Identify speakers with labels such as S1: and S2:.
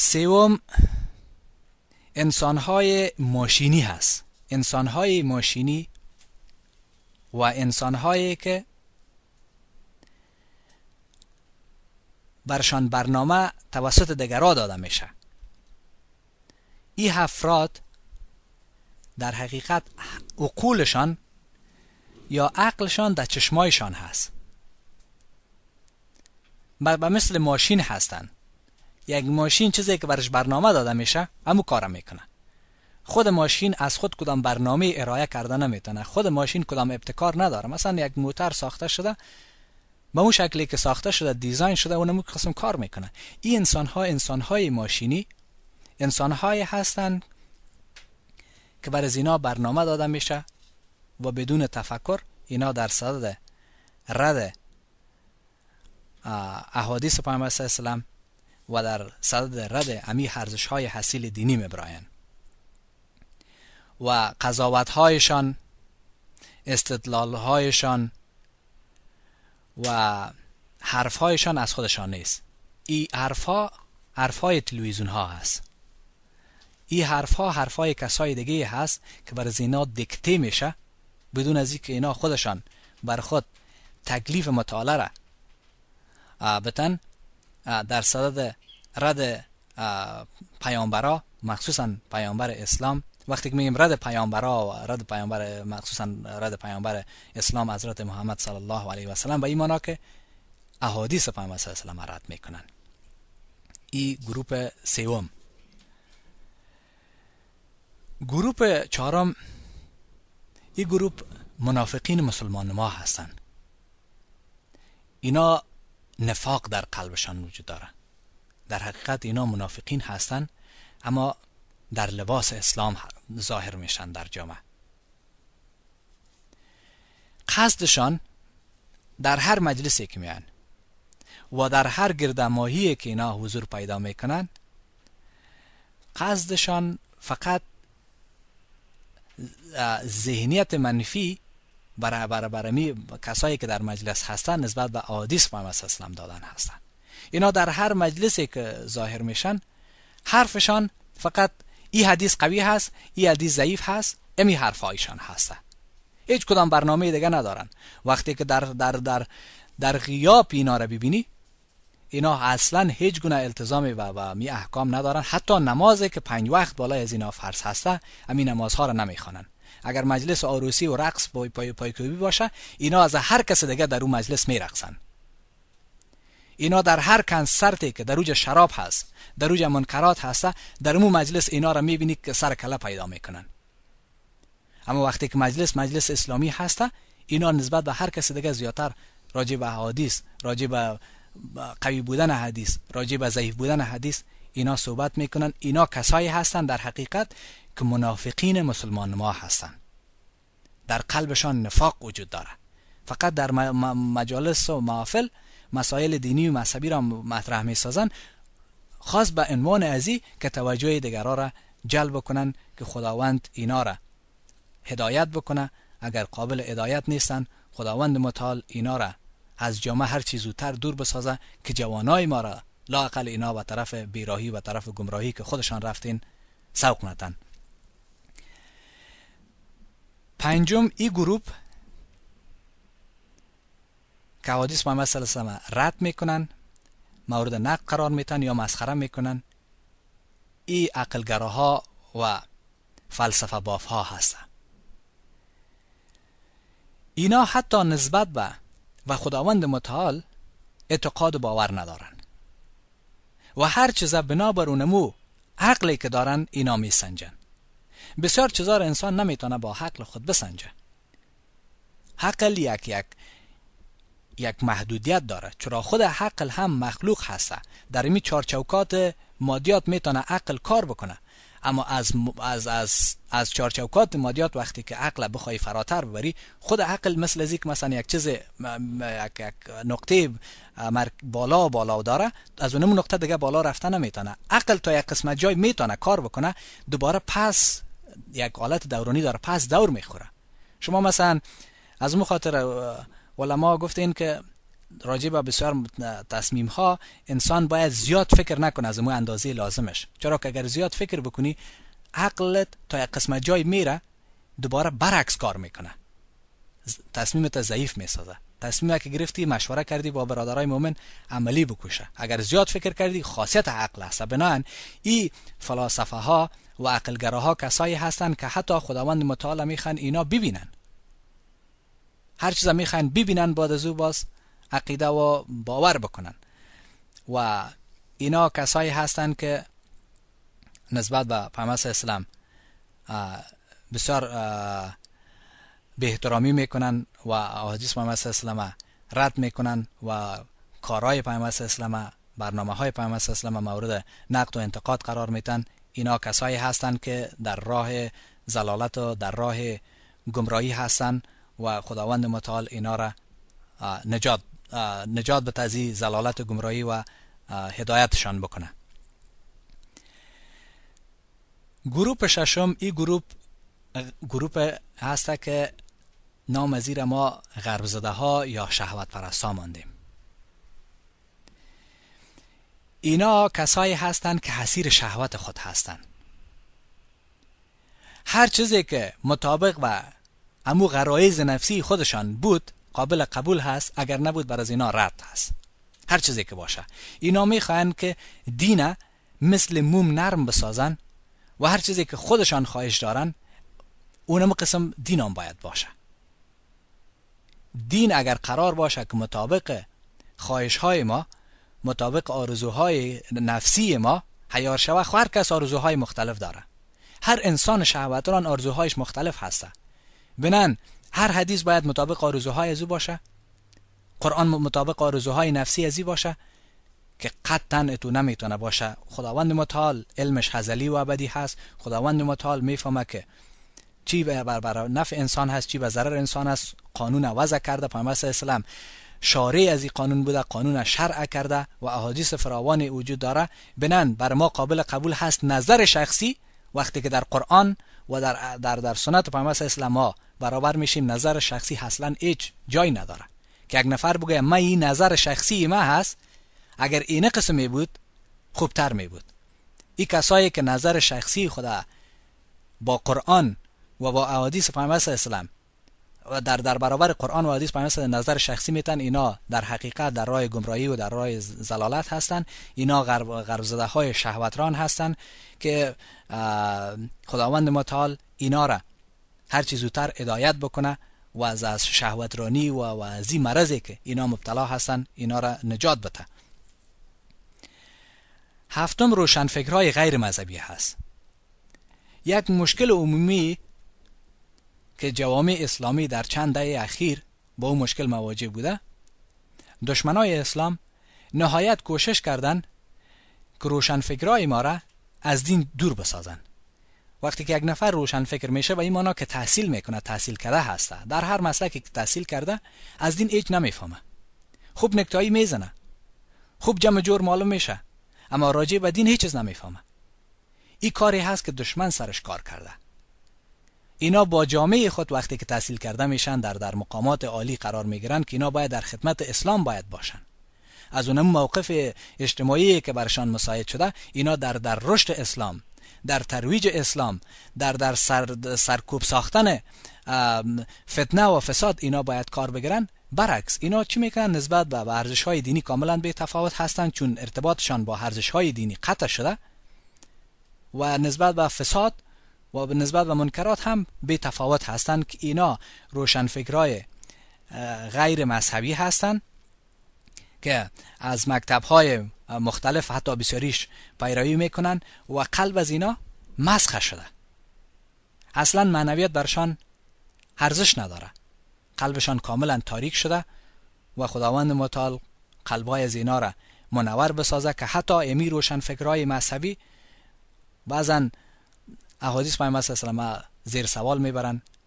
S1: سوم انسانهای ماشینی هست انسانهای ماشینی و انسانهایی که برشان برنامه توسط دگرا داده میشه این افراد در حقیقت عقولشان یا عقلشان در چشمایشان هست به مثل ماشین هستند یک ماشین چیزی که برش برنامه داده میشه همو کار میکنه خود ماشین از خود کدام برنامه ارائه کرده نمیتونه خود ماشین کدام ابتکار نداره مثلا یک موتر ساخته شده به اون شکلی که ساخته شده دیزاین شده اونم قسم کار میکنه این انسان ها انسان های ماشینی انسان های هستند که برای زینا برنامه داده میشه و بدون تفکر اینا در صدد رد احادیث پیامبر وسلم و در صدد رد امی حرزش های حسیل دینی مبراین و قضاوت هایشان استدلال هایشان و حرف هایشان از خودشان نیست ای حرف ها حرف های تلویزیون ها هست ای حرف ها حرف های کسای دیگه هست که بر زینا دکته میشه بدون از اینکه اینا خودشان بر خود تکلیف مطالعه را بتن در صدد رد پیامبرا مخصوصا پیامبر اسلام وقتی که میگیم رد پیامبرا و رد پیامبر مخصوصا رد پیامبر اسلام حضرت محمد صلی الله علیه و سلم و این که احادیث پیامبر صلی الله علیه و سلم رد میکنن این گروپ سوم گروپ چهارم این گروپ منافقین مسلمان ما هستند اینا نفاق در قلبشان وجود داره، در حقیقت اینا منافقین هستند اما در لباس اسلام ظاهر میشن در جامعه قصدشان در هر مجلسی که میان و در هر گردماهی که اینا حضور پیدا میکنن قصدشان فقط ذهنیت منفی برای برای کسایی که در مجلس هستن نسبت به آدیس محمد صلی دادن هستن اینا در هر مجلسی که ظاهر میشن حرفشان فقط این حدیث قوی هست ای حدیث ضعیف هست امی حرفایشان هسته هیچ کدام برنامه دیگه ندارن وقتی که در در در در غیاب اینا را ببینی اینا اصلا هیچ گونه التزامی و, و می احکام ندارن حتی نمازی که پنج وقت بالای از اینا فرض هسته امی نمازها رو نمیخوانند اگر مجلس آروسی و رقص با پای پایکوبی باشه اینا از هر کس دیگه در اون مجلس میرقصن اینا در هر کنسرتی که در اوج شراب هست در اوج منکرات هست، در اون مجلس اینا را بینید که سر کله پیدا میکنن اما وقتی که مجلس مجلس اسلامی هسته اینا نسبت به هر کس دیگه زیاتر راجع به حدیث، راجع به قوی بودن حدیث راجع به ضعیف بودن حدیث اینا صحبت میکنن اینا کسایی هستند در حقیقت که منافقین مسلمان ما هستند در قلبشان نفاق وجود داره فقط در مجالس و محافل مسائل دینی و مذهبی را مطرح می سازن خاص به عنوان ازی که توجه دیگران را جلب کنن که خداوند اینا را هدایت بکنه اگر قابل هدایت نیستن خداوند متعال اینا را از جامعه هر چیز زودتر دور بسازه که جوانای ما را لاقل اینا به طرف بیراهی و طرف گمراهی که خودشان رفتین سوق نتن پنجم ای گروپ که حدیث محمد صلی رد میکنن مورد نقد قرار میتن یا مسخره میکنن ای عقلگراها و فلسفه باف ها هستن اینا حتی نسبت به و خداوند متعال اعتقاد باور ندارن و هر چیزه بنابر اونمو عقلی که دارن اینا میسنجن بسیار چیزا را انسان نمیتونه با حقل خود بسنجه حقل یک یک یک محدودیت داره چرا خود حقل هم مخلوق هسته در این چارچوکات مادیات میتونه عقل کار بکنه اما از از از از چارچوکات مادیات وقتی که عقل بخوای فراتر ببری خود عقل مثل از مثلا یک چیز یک نقطه بالا بالا داره از اون نقطه دیگه بالا رفته نمیتونه عقل تا یک قسمت جای میتونه کار بکنه دوباره پس یک حالت دورانی داره پس دور میخوره شما مثلا از اون خاطر علما گفتین که راجع به بسیار تصمیم ها انسان باید زیاد فکر نکنه از مو اندازه لازمش چرا که اگر زیاد فکر بکنی عقلت تا یک قسمت جای میره دوباره برعکس کار میکنه تصمیمت ضعیف میسازه تصمیم که گرفتی مشوره کردی با برادرای مؤمن عملی بکوشه اگر زیاد فکر کردی خاصیت عقل است بنان این فلاسفه ها و ها کسایی هستند که حتی خداوند متعال میخوان اینا ببینن هر چیزا میخوان ببینن بعد باز عقیده و باور بکنن و اینا کسایی هستند که نسبت به پیامبر اسلام بسیار به احترامی میکنن و احادیث پیامبر اسلام رد میکنن و کارهای پیامبر اسلام برنامه های پیامبر اسلام مورد نقد و انتقاد قرار میتن اینا کسایی هستند که در راه زلالت و در راه گمراهی هستند و خداوند متعال اینا را نجات نجات به از زلالت و گمراهی و هدایتشان بکنه گروپ ششم این گروپ گروپ هسته که نام از ما غربزده ها یا شهوت پرستا ماندیم اینا کسایی هستند که حسیر شهوت خود هستند هر چیزی که مطابق و امو غرایز نفسی خودشان بود قابل قبول هست اگر نبود بر از اینا رد هست هر چیزی که باشه اینا میخواهند که دینه مثل موم نرم بسازن و هر چیزی که خودشان خواهش دارن اونم قسم دینام باید باشه دین اگر قرار باشه که مطابق خواهش های ما مطابق آرزوهای نفسی ما حیار شوه هر کس آرزوهای مختلف داره هر انسان شهوتران آرزوهایش مختلف هسته بنان هر حدیث باید مطابق آرزوهای ازو باشه قرآن مطابق آرزوهای نفسی از باشه که قطعا تو نمیتونه باشه خداوند متعال علمش هزلی و ابدی هست خداوند متعال میفهمه که چی بر, بر نفع انسان هست چی به ضرر انسان هست قانون وضع کرده پیامبر اسلام شارع از این قانون بوده قانون شرع کرده و احادیث فراوانی وجود داره بنان بر ما قابل قبول هست نظر شخصی وقتی که در قرآن و در در, در سنت پیامبر اسلام ها برابر میشیم نظر شخصی اصلا هیچ جای نداره که یک نفر بگه ما این نظر شخصی ما هست اگر این قسمی بود خوبتر می بود این کسایی که نظر شخصی خدا با قرآن و با احادیث پیامبر اسلام در در برابر قرآن و حدیث پیامبر نظر شخصی میتن اینا در حقیقت در راه گمراهی و در راه زلالت هستند اینا غرب زده های شهوتران هستند که خداوند متعال اینا را هر چیز زودتر هدایت بکنه و از شهوترانی و از این مرضی که اینا مبتلا هستند اینا را نجات بده هفتم روشنفکرهای غیر مذهبی هست یک مشکل عمومی که جوامع اسلامی در چند دهه اخیر با او مشکل مواجه بوده دشمنای اسلام نهایت کوشش کردند که روشنفکرای ما را از دین دور بسازند وقتی که یک نفر روشن فکر میشه و این مانا که تحصیل میکنه تحصیل کرده هسته در هر مسلکی که تحصیل کرده از دین هیچ نمیفهمه خوب نکتایی میزنه خوب جمع جور معلوم میشه اما راجع به دین هیچ چیز نمیفهمه این کاری هست که دشمن سرش کار کرده اینا با جامعه خود وقتی که تحصیل کرده میشن در در مقامات عالی قرار میگیرن که اینا باید در خدمت اسلام باید باشن از اون موقف اجتماعی که برشان مساعد شده اینا در در رشد اسلام در ترویج اسلام در در سر، سرکوب ساختن فتنه و فساد اینا باید کار بگیرن برعکس اینا چی میکنن نسبت به ارزش های دینی کاملا به تفاوت هستند چون ارتباطشان با ارزش های دینی قطع شده و نسبت به فساد و به نسبت به منکرات هم به تفاوت هستند که اینا روشنفکرای غیر مذهبی هستند که از مکتب های مختلف حتی بسیاریش پیروی میکنن و قلب از اینا مسخ شده اصلا معنویت برشان ارزش نداره قلبشان کاملا تاریک شده و خداوند متعال قلبای از اینا را منور بسازه که حتی امی روشن فکرای مذهبی بعضا احادیث پیامبر صلی الله علیه و زیر سوال میبرند